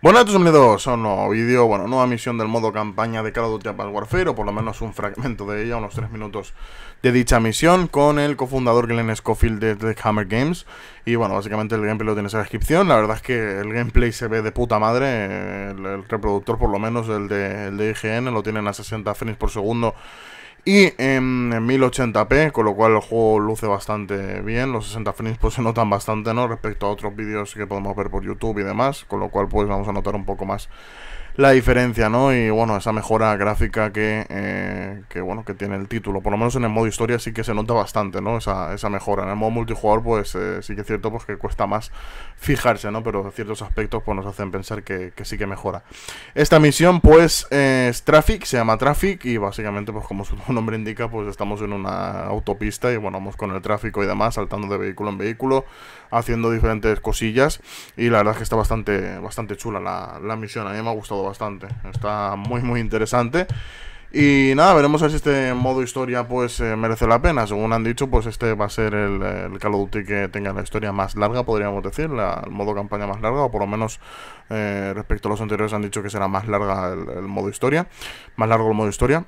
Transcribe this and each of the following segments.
Bueno, a todos, bienvenidos un nuevo vídeo, bueno, nueva misión del modo campaña de Call of Duty Warfare, o por lo menos un fragmento de ella, unos 3 minutos de dicha misión, con el cofundador Glenn Scofield de, The Hammer Games, y bueno, básicamente el gameplay lo tienes en la descripción, la verdad es que el gameplay se ve de puta madre, el, reproductor por lo menos, el de, el de IGN, lo tienen a 60 frames por segundo, y en, 1080p, con lo cual el juego luce bastante bien, los 60 frames pues se notan bastante, ¿no? Respecto a otros vídeos que podemos ver por YouTube y demás, con lo cual pues vamos a notar un poco más la diferencia, ¿no? Y bueno, esa mejora gráfica que, eh, que bueno, que tiene el título. Por lo menos en el modo historia sí que se nota bastante, ¿no? Esa, esa mejora. En el modo multijugador, pues eh, sí que es cierto pues, que cuesta más fijarse, ¿no? Pero ciertos aspectos pues, nos hacen pensar que, sí que mejora. Esta misión, pues, es Traffic, se llama Traffic, y básicamente, pues como su nombre indica, pues estamos en una autopista y bueno, vamos con el tráfico y demás, saltando de vehículo en vehículo, haciendo diferentes cosillas. Y la verdad es que está bastante, bastante chula la, misión, a mí me ha gustado bastante. Está muy, muy interesante. Y nada, veremos a ver si este modo historia pues eh, merece la pena. Según han dicho, pues este va a ser el, el Call of Duty que tenga la historia más larga, podríamos decir, la, el modo campaña más larga, o por lo menos eh, respecto a los anteriores han dicho que será más larga el modo historia, más largo el modo historia.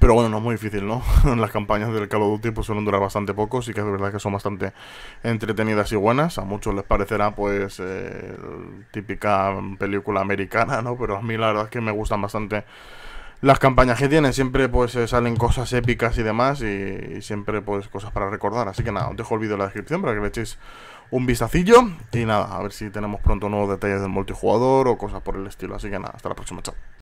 Pero bueno, no es muy difícil, ¿no? Las campañas del Call of Duty pues, suelen durar bastante poco, sí que es verdad que son bastante entretenidas y buenas. A muchos les parecerá pues eh, típica película americana, ¿no? Pero a mí la verdad es que me gustan bastante las campañas que tienen. Siempre pues eh, salen cosas épicas y demás y, siempre pues cosas para recordar. Así que nada, os dejo el vídeo en la descripción para que le echéis un vistacillo. Y nada, a ver si tenemos pronto nuevos detalles del multijugador o cosas por el estilo. Así que nada, hasta la próxima, chao.